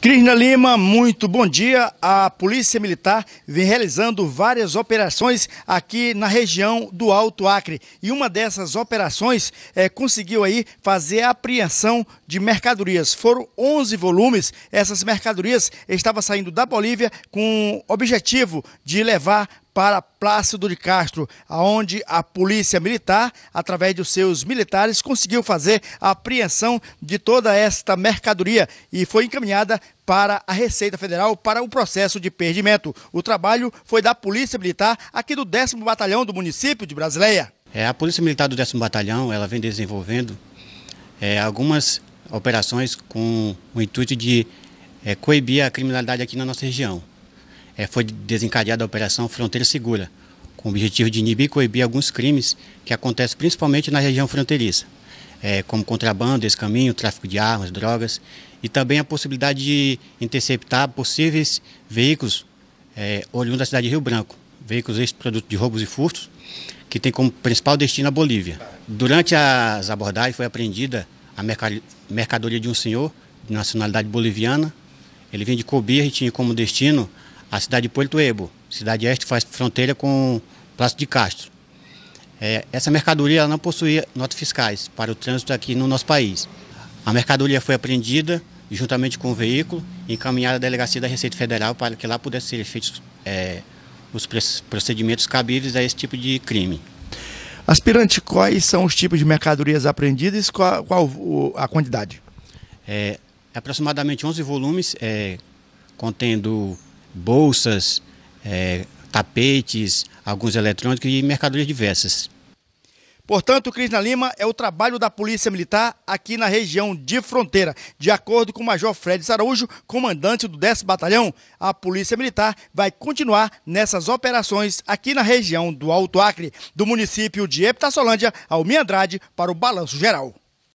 Crisna Lima, muito bom dia. A Polícia Militar vem realizando várias operações aqui na região do Alto Acre. E uma dessas operações é, conseguiu aí fazer a apreensão de mercadorias. Foram 11 volumes. Essas mercadorias estavam saindo da Bolívia com o objetivo de levar para Plácido de Castro, aonde a polícia militar, através de seus militares, conseguiu fazer a apreensão de toda esta mercadoria e foi encaminhada para a Receita Federal para o processo de perdimento. O trabalho foi da Polícia Militar aqui do 10 Batalhão do município de Brasileia. É, a Polícia Militar do 10 Batalhão, ela vem desenvolvendo é, algumas operações com o intuito de é, coibir a criminalidade aqui na nossa região é, foi desencadeada a Operação Fronteira Segura, com o objetivo de inibir e coibir alguns crimes que acontecem principalmente na região fronteiriça, é, como contrabando, escaminho, tráfico de armas, drogas, e também a possibilidade de interceptar possíveis veículos é, oriundos da cidade de Rio Branco, veículos ex-produto de roubos e furtos, que tem como principal destino a Bolívia. Durante as abordagens foi apreendida a mercadoria de um senhor de nacionalidade boliviana. Ele vinha de Cobir e tinha como destino a cidade de Porto Ebo. Cidade Este faz fronteira com Plácio de Castro. É, essa mercadoria não possuía notas fiscais para o trânsito aqui no nosso país. A mercadoria foi apreendida juntamente com o veículo e encaminhada à delegacia da Receita Federal para que lá pudessem ser feitos é, os procedimentos cabíveis a esse tipo de crime. Aspirante, quais são os tipos de mercadorias apreendidas e qual, qual, a quantidade? É, aproximadamente 11 volumes, é, contendo bolsas, é, tapetes, alguns eletrônicos e mercadorias diversas. Portanto, Crisna Lima é o trabalho da Polícia Militar aqui na região de fronteira. De acordo com o Major Fred Saraújo, comandante do 10 Batalhão, a Polícia Militar vai continuar nessas operações aqui na região do Alto Acre, do município de Epitaçolândia ao Andrade, para o Balanço Geral.